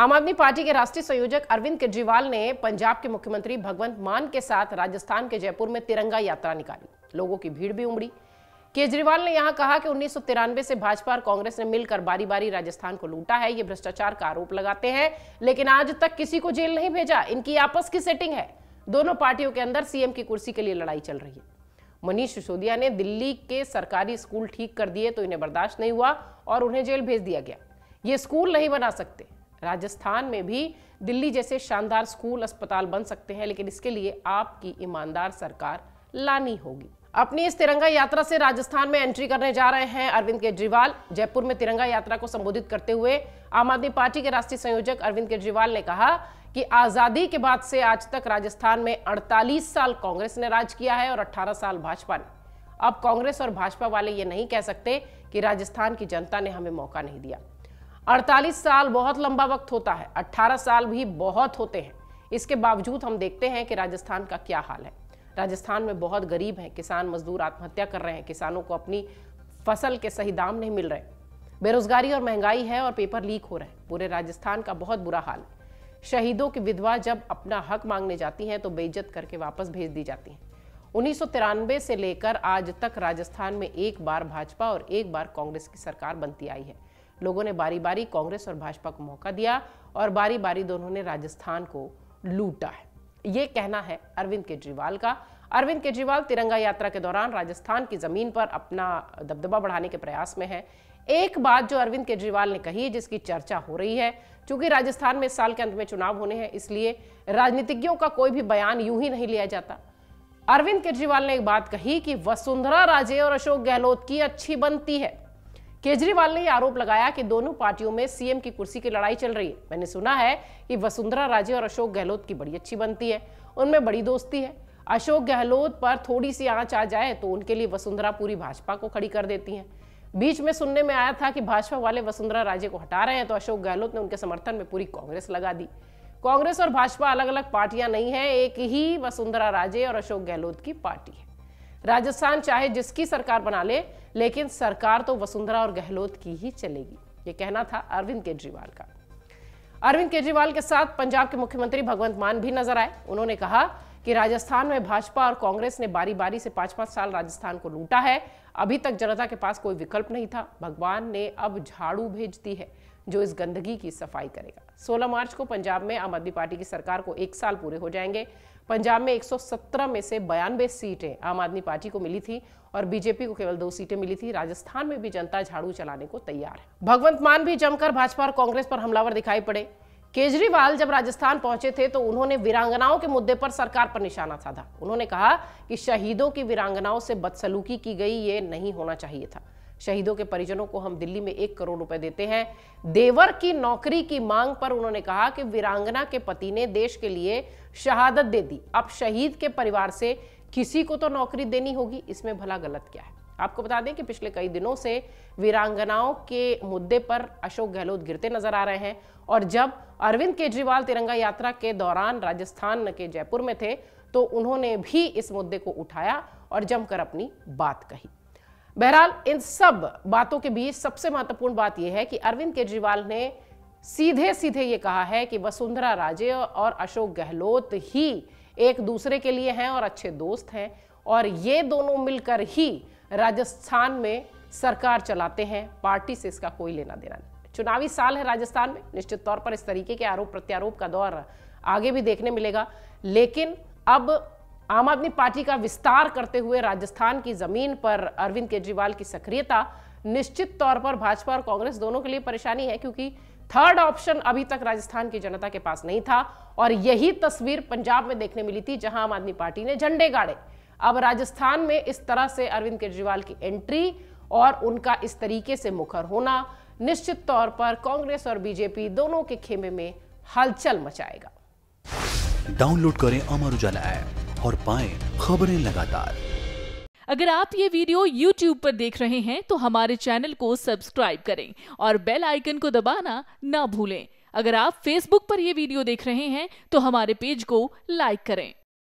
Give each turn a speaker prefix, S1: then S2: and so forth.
S1: आम आदमी पार्टी के राष्ट्रीय संयोजक अरविंद केजरीवाल ने पंजाब के मुख्यमंत्री भगवंत मान के साथ राजस्थान के जयपुर में तिरंगा यात्रा निकाली लोगों की भीड़ भी उमड़ी केजरीवाल ने यहां कहा कि उन्नीस से भाजपा और कांग्रेस ने मिलकर बारी बारी राजस्थान को लूटा है ये भ्रष्टाचार का आरोप लगाते हैं लेकिन आज तक किसी को जेल नहीं भेजा इनकी आपस की सेटिंग है दोनों पार्टियों के अंदर सीएम की कुर्सी के लिए लड़ाई चल रही है मनीष सिसोदिया ने दिल्ली के सरकारी स्कूल ठीक कर दिए तो इन्हें बर्दाश्त नहीं हुआ और उन्हें जेल भेज दिया गया ये स्कूल नहीं बना सकते राजस्थान में भी दिल्ली जैसे शानदार स्कूल अस्पताल बन सकते हैं लेकिन इसके लिए आपकी ईमानदार सरकार लानी होगी अपनी इस तिरंगा यात्रा से राजस्थान में एंट्री करने जा रहे हैं अरविंद केजरीवाल जयपुर में तिरंगा यात्रा को संबोधित करते हुए आम आदमी पार्टी के राष्ट्रीय संयोजक अरविंद केजरीवाल ने कहा कि आजादी के बाद से आज तक राजस्थान में 48 साल कांग्रेस ने राज किया है और 18 साल भाजपा ने अब कांग्रेस और भाजपा वाले ये नहीं कह सकते कि राजस्थान की जनता ने हमें मौका नहीं दिया 48 साल बहुत लंबा वक्त होता है 18 साल भी बहुत होते हैं इसके बावजूद हम देखते हैं कि राजस्थान का क्या हाल है राजस्थान में बहुत गरीब हैं किसान मजदूर आत्महत्या कर रहे हैं किसानों को अपनी फसल के सही दाम नहीं मिल रहे बेरोजगारी और महंगाई है और पेपर लीक हो रहे हैं पूरे राजस्थान का बहुत बुरा हाल है शहीदों की विधवा जब अपना हक मांगने जाती हैं तो बेइज्जत करके वापस भेज दी जाती हैं उन्नीस से लेकर आज तक राजस्थान में एक बार भाजपा और एक बार कांग्रेस की सरकार बनती आई है लोगों ने बारी बारी कांग्रेस और भाजपा को मौका दिया और बारी बारी दोनों ने राजस्थान को लूटा है ये कहना है अरविंद केजरीवाल का अरविंद केजरीवाल तिरंगा यात्रा के दौरान राजस्थान की जमीन पर अपना दबदबा बढ़ाने के प्रयास में है एक बात जो अरविंद केजरीवाल ने कही जिसकी चर्चा हो रही है क्योंकि राजस्थान में इस साल के अंत में चुनाव होने हैं इसलिए राजनीतिज्ञों का कोई भी बयान यूं ही नहीं लिया जाता अरविंद केजरीवाल ने एक बात कही कि वसुंधरा राजे और अशोक गहलोत की अच्छी बनती है केजरीवाल ने यह आरोप लगाया कि दोनों पार्टियों में सीएम की कुर्सी की लड़ाई चल रही है मैंने सुना है कि वसुंधरा राजे और अशोक गहलोत की बड़ी अच्छी बनती है उनमें बड़ी दोस्ती है अशोक गहलोत पर थोड़ी सी आंच आ जाए तो उनके लिए वसुंधरा पूरी भाजपा को खड़ी कर देती हैं बीच में सुनने में आया था कि भाजपा वाले वसुंधरा राजे को हटा रहे हैं तो अशोक गहलोत ने उनके समर्थन में पूरी कांग्रेस लगा दी कांग्रेस और भाजपा अलग अलग पार्टियां नहीं है एक ही वसुंधरा राजे और अशोक गहलोत की पार्टी है राजस्थान चाहे जिसकी सरकार बना ले, लेकिन सरकार तो वसुंधरा और गहलोत की ही चलेगी ये कहना था अरविंद केजरीवाल का अरविंद केजरीवाल के साथ पंजाब के मुख्यमंत्री भगवंत मान भी नजर आए उन्होंने कहा कि राजस्थान में भाजपा और कांग्रेस ने बारी बारी से पांच पांच साल राजस्थान को लूटा है अभी तक जनता के पास कोई विकल्प नहीं था भगवान ने अब झाड़ू भेज दी है जो इस गंदगी की सफाई करेगा 16 मार्च को पंजाब में आम आदमी पार्टी की सरकार को एक साल पूरे हो जाएंगे पंजाब में 117 में से बयानबे सीटें आम आदमी पार्टी को मिली थी और बीजेपी को केवल दो सीटें मिली थी राजस्थान में भी जनता झाड़ू चलाने को तैयार है भगवंत मान भी जमकर भाजपा और कांग्रेस पर हमलावर दिखाई पड़े केजरीवाल जब राजस्थान पहुंचे थे तो उन्होंने वीरांगनाओं के मुद्दे पर सरकार पर निशाना साधा उन्होंने कहा कि शहीदों की वीरांगनाओं से बदसलूकी की गई ये नहीं होना चाहिए था शहीदों के परिजनों को हम दिल्ली में एक करोड़ रुपए देते हैं देवर की नौकरी की मांग पर उन्होंने कहा कि वीरांगना के पति ने देश के लिए शहादत दे दी अब शहीद के परिवार से किसी को तो नौकरी देनी होगी इसमें भला गलत क्या है आपको बता दें कि पिछले कई दिनों से वीरांगनाओं के मुद्दे पर अशोक गहलोत गिरते नजर आ रहे हैं और जब अरविंद केजरीवाल तिरंगा यात्रा के दौरान राजस्थान के जयपुर में थे तो उन्होंने भी इस मुद्दे को उठाया और जमकर अपनी बात कही बहरहाल इन सब बातों के बीच सबसे महत्वपूर्ण बात यह है कि अरविंद केजरीवाल ने सीधे सीधे ये कहा है कि वसुंधरा राजे और अशोक गहलोत ही एक दूसरे के लिए हैं और अच्छे दोस्त हैं और ये दोनों मिलकर ही राजस्थान में सरकार चलाते हैं पार्टी से इसका कोई लेना देना नहीं चुनावी साल है राजस्थान में निश्चित तौर पर इस तरीके के आरोप प्रत्यारोप का दौर आगे भी देखने मिलेगा लेकिन अब आम आदमी पार्टी का विस्तार करते हुए राजस्थान की जमीन पर अरविंद केजरीवाल की सक्रियता निश्चित तौर पर भाजपा और कांग्रेस दोनों के लिए परेशानी है क्योंकि थर्ड ऑप्शन अभी तक राजस्थान की जनता के पास नहीं था और यही तस्वीर पंजाब में देखने मिली थी जहां आम आदमी पार्टी ने झंडे गाड़े अब राजस्थान में इस तरह से अरविंद केजरीवाल की एंट्री और उनका इस तरीके से मुखर होना निश्चित तौर पर कांग्रेस और बीजेपी दोनों के खेमे में हलचल मचाएगा डाउनलोड करें अमर उजाला ऐप और पाए खबरें लगातार अगर आप ये वीडियो YouTube पर देख रहे हैं तो हमारे चैनल को सब्सक्राइब करें और बेल आइकन को दबाना ना भूलें अगर आप Facebook पर यह वीडियो देख रहे हैं तो हमारे पेज को लाइक करें